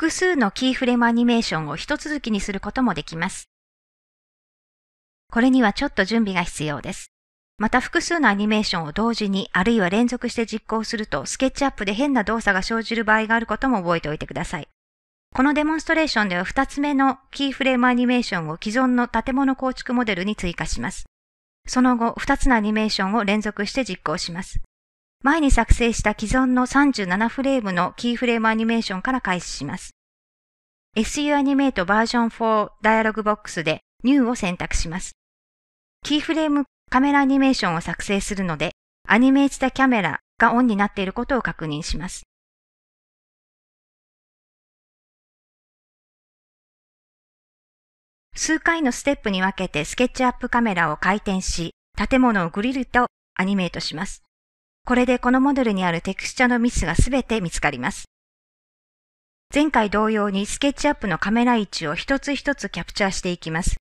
複数のキーフレームアニメーションを一続きにすることもできます。これにはちょっと準備が必要です。また複数のアニメーションを同時にあるいは連続して実行するとスケッチアップで変な動作が生じる場合があることも覚えておいてください。このデモンストレーションでは2つ目のキーフレームアニメーションを既存の建物構築モデルに追加します。その後、2つのアニメーションを連続して実行します。前に作成した既存の37フレームのキーフレームアニメーションから開始します。SU アニメートバージョン4ダイアログボックスで New を選択します。キーフレームカメラアニメーションを作成するので、アニメーしたキャメラがオンになっていることを確認します。数回のステップに分けてスケッチアップカメラを回転し、建物をグリルとアニメートします。これでこのモデルにあるテクスチャのミスがすべて見つかります。前回同様にスケッチアップのカメラ位置を一つ一つキャプチャーしていきます。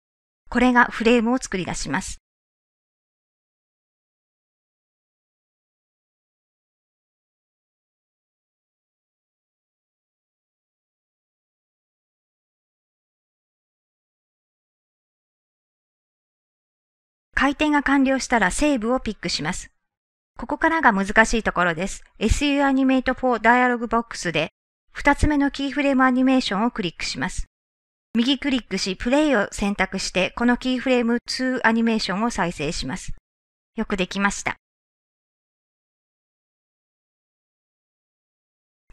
これがフレームを作り出します。回転が完了したらセーブをピックします。ここからが難しいところです。SU Animate for Dialog Box で2つ目のキーフレームアニメーションをクリックします。右クリックし、プレイを選択して、このキーフレーム2アニメーションを再生します。よくできました。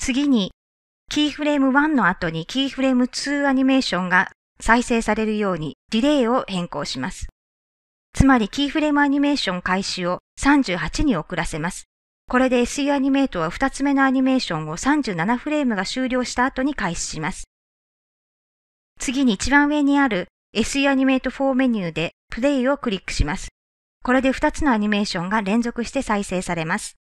次に、キーフレーム1の後にキーフレーム2アニメーションが再生されるようにディレイを変更します。つまりキーフレームアニメーション開始を38に遅らせます。これで SE アニメートは2つ目のアニメーションを37フレームが終了した後に開始します。次に一番上にある SE アニメート4メニューでプレイをクリックします。これで2つのアニメーションが連続して再生されます。